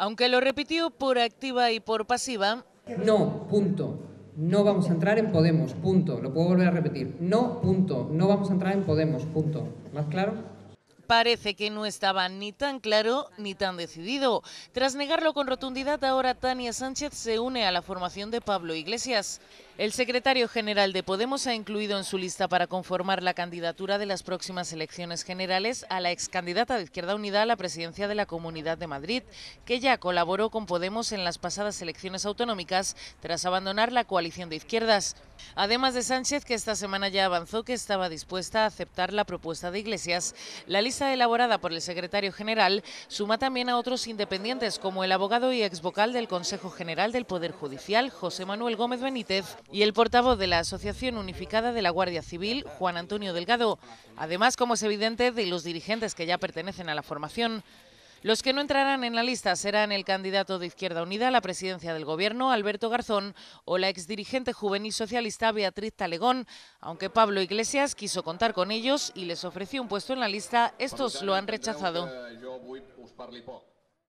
Aunque lo repitió por activa y por pasiva. No, punto. No vamos a entrar en Podemos, punto. Lo puedo volver a repetir. No, punto. No vamos a entrar en Podemos, punto. ¿Más claro? parece que no estaba ni tan claro ni tan decidido. Tras negarlo con rotundidad, ahora Tania Sánchez se une a la formación de Pablo Iglesias. El secretario general de Podemos ha incluido en su lista para conformar la candidatura de las próximas elecciones generales a la excandidata de Izquierda Unida a la presidencia de la Comunidad de Madrid, que ya colaboró con Podemos en las pasadas elecciones autonómicas tras abandonar la coalición de izquierdas. Además de Sánchez, que esta semana ya avanzó que estaba dispuesta a aceptar la propuesta de Iglesias, la lista elaborada por el secretario general suma también a otros independientes como el abogado y ex vocal del Consejo General del Poder Judicial, José Manuel Gómez Benítez, y el portavoz de la Asociación Unificada de la Guardia Civil, Juan Antonio Delgado, además, como es evidente, de los dirigentes que ya pertenecen a la formación. Los que no entrarán en la lista serán el candidato de Izquierda Unida a la presidencia del Gobierno, Alberto Garzón, o la exdirigente juvenil socialista Beatriz Talegón. Aunque Pablo Iglesias quiso contar con ellos y les ofreció un puesto en la lista, estos lo han rechazado.